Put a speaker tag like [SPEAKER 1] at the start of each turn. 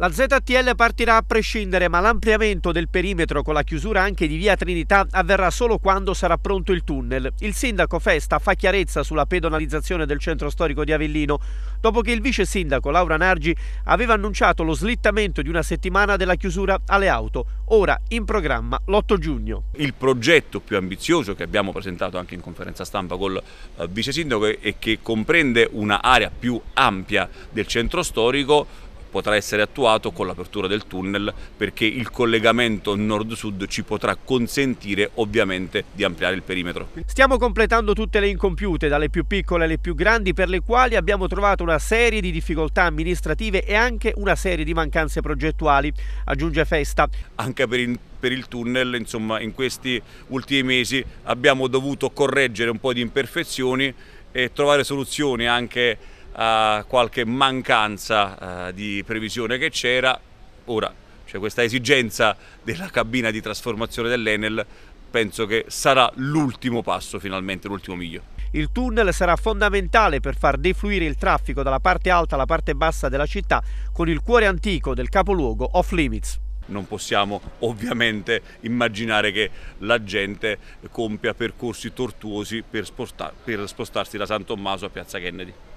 [SPEAKER 1] La ZTL partirà a prescindere, ma l'ampliamento del perimetro con la chiusura anche di via Trinità avverrà solo quando sarà pronto il tunnel. Il sindaco Festa fa chiarezza sulla pedonalizzazione del centro storico di Avellino, dopo che il vice sindaco Laura Nargi aveva annunciato lo slittamento di una settimana della chiusura alle auto, ora in programma l'8 giugno.
[SPEAKER 2] Il progetto più ambizioso che abbiamo presentato anche in conferenza stampa col eh, vice sindaco e che comprende un'area più ampia del centro storico potrà essere attuato con l'apertura del tunnel perché il collegamento nord-sud ci potrà consentire ovviamente di ampliare il perimetro.
[SPEAKER 1] Stiamo completando tutte le incompiute, dalle più piccole alle più grandi, per le quali abbiamo trovato una serie di difficoltà amministrative e anche una serie di mancanze progettuali, aggiunge Festa.
[SPEAKER 2] Anche per il per il tunnel, insomma in questi ultimi mesi abbiamo dovuto correggere un po' di imperfezioni e trovare soluzioni anche a qualche mancanza eh, di previsione che c'era. Ora c'è questa esigenza della cabina di trasformazione dell'Enel penso che sarà l'ultimo passo finalmente, l'ultimo miglio.
[SPEAKER 1] Il tunnel sarà fondamentale per far defluire il traffico dalla parte alta alla parte bassa della città con il cuore antico del capoluogo off limits.
[SPEAKER 2] Non possiamo ovviamente immaginare che la gente compia percorsi tortuosi per, sposta per spostarsi da San Tommaso a Piazza Kennedy.